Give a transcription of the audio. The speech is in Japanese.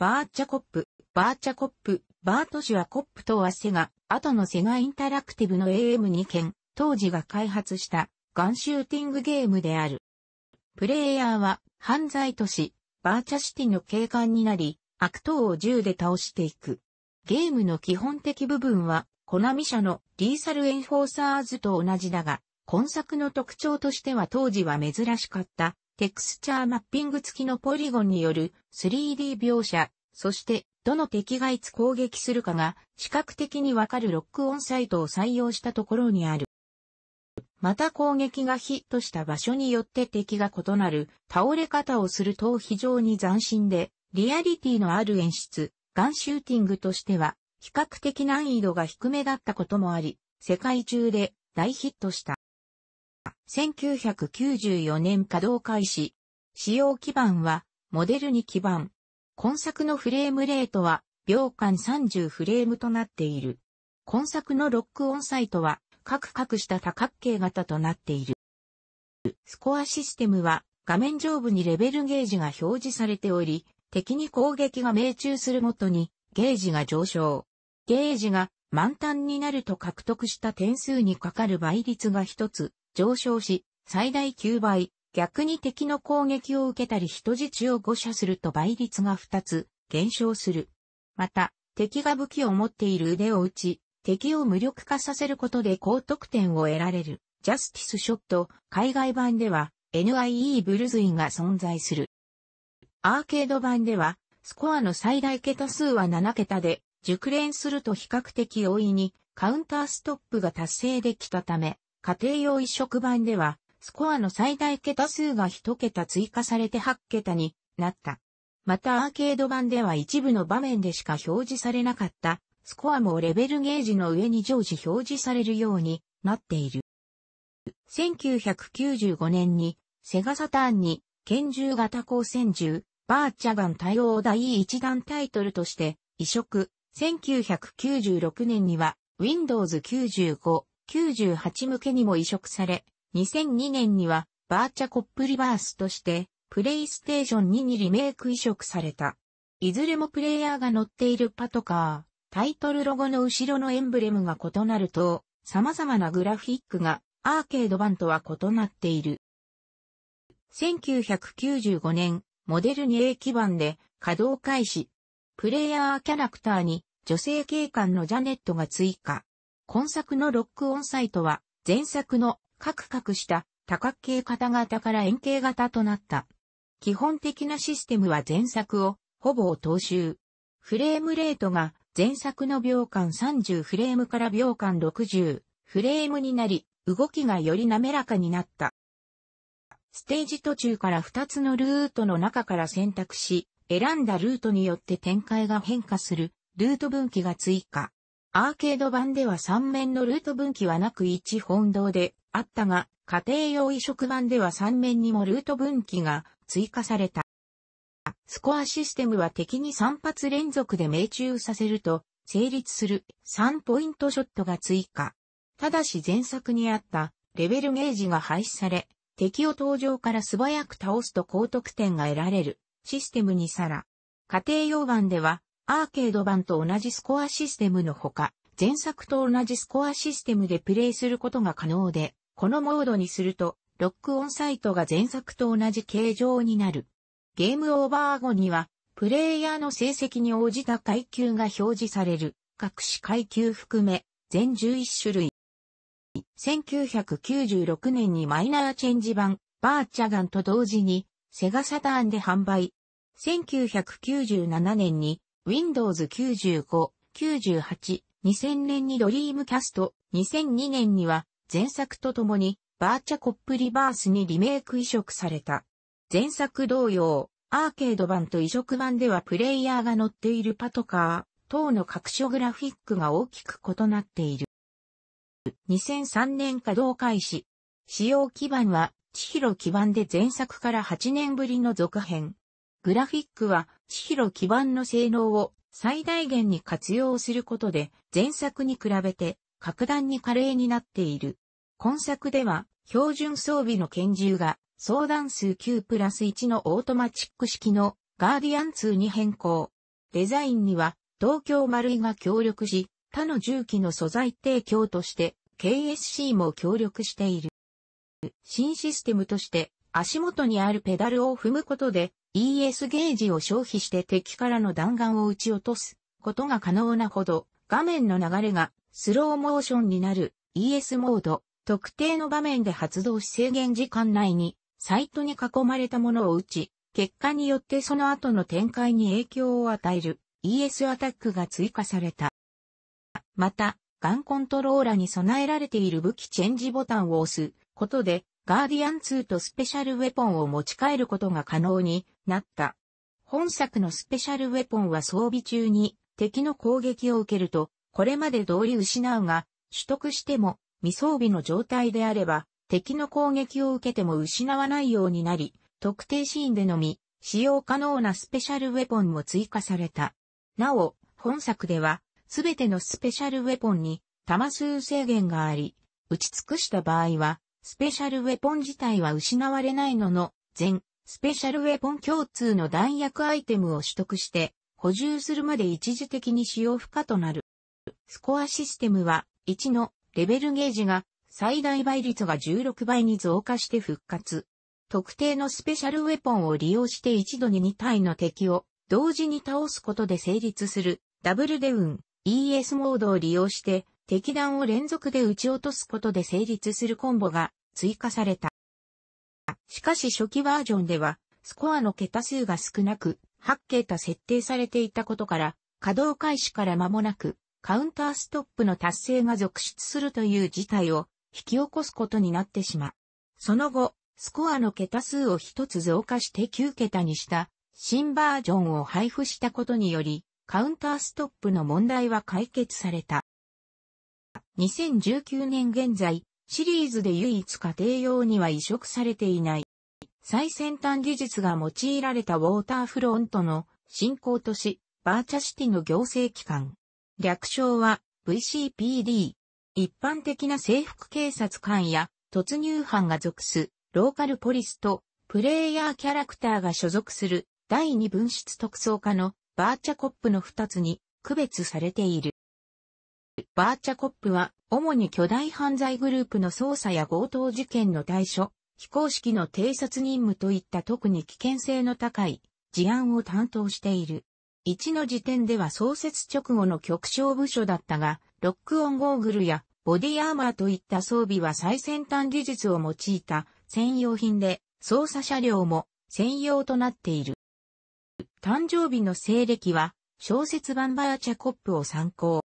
バーチャコップ、バーチャコップ、バートシュアコップとはセガ、後のセガインタラクティブの AM2 件、当時が開発したガンシューティングゲームである。プレイヤーは犯罪都市、バーチャシティの警官になり、悪党を銃で倒していく。ゲームの基本的部分は、コナミ社のリーサルエンフォーサーズと同じだが、今作の特徴としては当時は珍しかったテクスチャーマッピング付きのポリゴンによる 3D 描写、そしてどの敵がいつ攻撃するかが視覚的にわかるロックオンサイトを採用したところにある。また攻撃がヒットした場所によって敵が異なる倒れ方をすると非常に斬新で、リアリティのある演出、ガンシューティングとしては比較的難易度が低めだったこともあり、世界中で大ヒットした。1994年稼働開始。使用基盤は、モデルに基盤。今作のフレームレートは、秒間30フレームとなっている。今作のロックオンサイトは、カクカクした多角形型となっている。スコアシステムは、画面上部にレベルゲージが表示されており、敵に攻撃が命中するごとに、ゲージが上昇。ゲージが満タンになると獲得した点数にかかる倍率が一つ、上昇し、最大9倍、逆に敵の攻撃を受けたり人質を誤射すると倍率が2つ、減少する。また、敵が武器を持っている腕を打ち、敵を無力化させることで高得点を得られる、ジャスティスショット、海外版では、NIE ブルズイが存在する。アーケード版では、スコアの最大桁数は7桁で、熟練すると比較的容易にカウンターストップが達成できたため、家庭用移植版では、スコアの最大桁数が1桁追加されて8桁になった。またアーケード版では一部の場面でしか表示されなかった、スコアもレベルゲージの上に常時表示されるようになっている。1995年に、セガサターンに、拳銃型光線銃、バーチャガン対応第1弾タイトルとして移植。1996年には、Windows95 98向けにも移植され、2002年にはバーチャコップリバースとして、プレイステーション2にリメイク移植された。いずれもプレイヤーが乗っているパトカー、タイトルロゴの後ろのエンブレムが異なると、様々なグラフィックがアーケード版とは異なっている。1995年、モデル2 a 基盤で稼働開始。プレイヤーキャラクターに女性警官のジャネットが追加。今作のロックオンサイトは、前作のカクカクした多角形型型から円形型となった。基本的なシステムは前作をほぼ踏襲。フレームレートが前作の秒間30フレームから秒間60フレームになり、動きがより滑らかになった。ステージ途中から2つのルートの中から選択し、選んだルートによって展開が変化するルート分岐が追加。アーケード版では3面のルート分岐はなく1本道であったが、家庭用移植版では3面にもルート分岐が追加された。スコアシステムは敵に3発連続で命中させると、成立する3ポイントショットが追加。ただし前作にあったレベルゲージが廃止され、敵を登場から素早く倒すと高得点が得られるシステムにさら。家庭用版ではアーケード版と同じスコアシステムのほか、前作と同じスコアシステムでプレイすることが可能で、このモードにすると、ロックオンサイトが前作と同じ形状になる。ゲームオーバー後には、プレイヤーの成績に応じた階級が表示される、各種階級含め、全11種類。1996年にマイナーチェンジ版、バーチャガンと同時に、セガサターンで販売。1997年に、Windows 95、98、2000年にドリームキャスト、2002年には前作とともにバーチャコップリバースにリメイク移植された。前作同様、アーケード版と移植版ではプレイヤーが乗っているパトカー等の各所グラフィックが大きく異なっている。2003年稼働開始。使用基盤は、千尋基盤で前作から8年ぶりの続編、グラフィックは、千尋基盤の性能を最大限に活用することで、前作に比べて、格段に華麗になっている。今作では、標準装備の拳銃が、相談数9プラス1のオートマチック式のガーディアン2に変更。デザインには、東京丸井が協力し、他の重機の素材提供として、KSC も協力している。新システムとして、足元にあるペダルを踏むことで、ES ゲージを消費して敵からの弾丸を撃ち落とすことが可能なほど画面の流れがスローモーションになる ES モード、特定の場面で発動し制限時間内にサイトに囲まれたものを撃ち、結果によってその後の展開に影響を与える ES アタックが追加された。また、ガンコントローラに備えられている武器チェンジボタンを押すことでガーディアン2とスペシャルウェポンを持ち帰ることが可能になった。本作のスペシャルウェポンは装備中に敵の攻撃を受けると、これまで通り失うが、取得しても未装備の状態であれば、敵の攻撃を受けても失わないようになり、特定シーンでのみ、使用可能なスペシャルウェポンも追加された。なお、本作では、すべてのスペシャルウェポンに、弾数制限があり、打ち尽くした場合は、スペシャルウェポン自体は失われないのの、全、スペシャルウェポン共通の弾薬アイテムを取得して、補充するまで一時的に使用不可となる。スコアシステムは、1のレベルゲージが最大倍率が16倍に増加して復活。特定のスペシャルウェポンを利用して一度に2体の敵を同時に倒すことで成立するダブルデウン ES モードを利用して敵弾を連続で撃ち落とすことで成立するコンボが追加された。しかし初期バージョンでは、スコアの桁数が少なく、8桁設定されていたことから、稼働開始から間もなく、カウンターストップの達成が続出するという事態を引き起こすことになってしまう。その後、スコアの桁数を一つ増加して9桁にした新バージョンを配布したことにより、カウンターストップの問題は解決された。2019年現在、シリーズで唯一家庭用には移植されていない。最先端技術が用いられたウォーターフロントの新興都市、バーチャシティの行政機関。略称は VCPD。一般的な制服警察官や突入班が属すローカルポリスとプレイヤーキャラクターが所属する第二分室特捜課のバーチャコップの二つに区別されている。バーチャコップは、主に巨大犯罪グループの捜査や強盗事件の対処、非公式の偵察任務といった特に危険性の高い事案を担当している。1の時点では創設直後の局小部署だったが、ロックオンゴーグルやボディアーマーといった装備は最先端技術を用いた専用品で、捜査車両も専用となっている。誕生日の西暦は、小説版バーチャコップを参考。